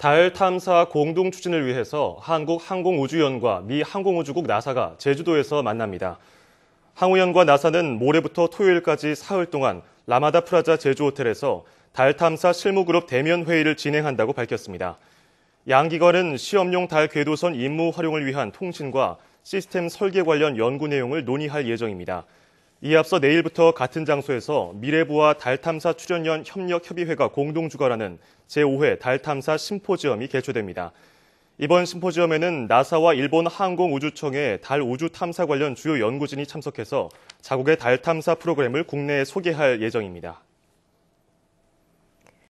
달 탐사 공동 추진을 위해서 한국항공우주연과 미 항공우주국 나사가 제주도에서 만납니다. 항우연과 나사는 모레부터 토요일까지 사흘 동안 라마다 프라자 제주 호텔에서 달 탐사 실무그룹 대면 회의를 진행한다고 밝혔습니다. 양 기관은 시험용 달 궤도선 임무 활용을 위한 통신과 시스템 설계 관련 연구 내용을 논의할 예정입니다. 이에 앞서 내일부터 같은 장소에서 미래부와 달 탐사 출연연 협력협의회가 공동 주관하는 제5회 달 탐사 심포지엄이 개최됩니다. 이번 심포지엄에는 나사와 일본 항공우주청의 달 우주 탐사 관련 주요 연구진이 참석해서 자국의 달 탐사 프로그램을 국내에 소개할 예정입니다.